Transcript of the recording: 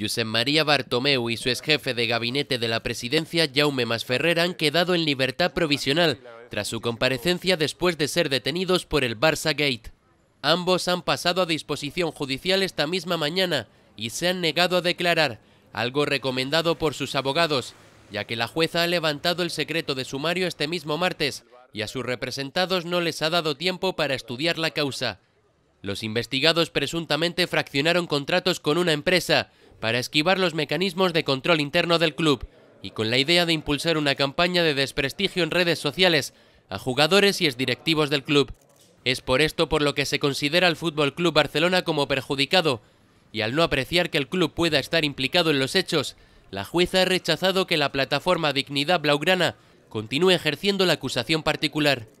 Josep María Bartomeu y su ex jefe de gabinete de la presidencia, Jaume Masferrer, han quedado en libertad provisional tras su comparecencia después de ser detenidos por el Barça Gate. Ambos han pasado a disposición judicial esta misma mañana y se han negado a declarar, algo recomendado por sus abogados, ya que la jueza ha levantado el secreto de sumario este mismo martes y a sus representados no les ha dado tiempo para estudiar la causa. Los investigados presuntamente fraccionaron contratos con una empresa para esquivar los mecanismos de control interno del club y con la idea de impulsar una campaña de desprestigio en redes sociales a jugadores y exdirectivos del club. Es por esto por lo que se considera al Fútbol Club Barcelona como perjudicado y al no apreciar que el club pueda estar implicado en los hechos, la jueza ha rechazado que la plataforma Dignidad Blaugrana continúe ejerciendo la acusación particular.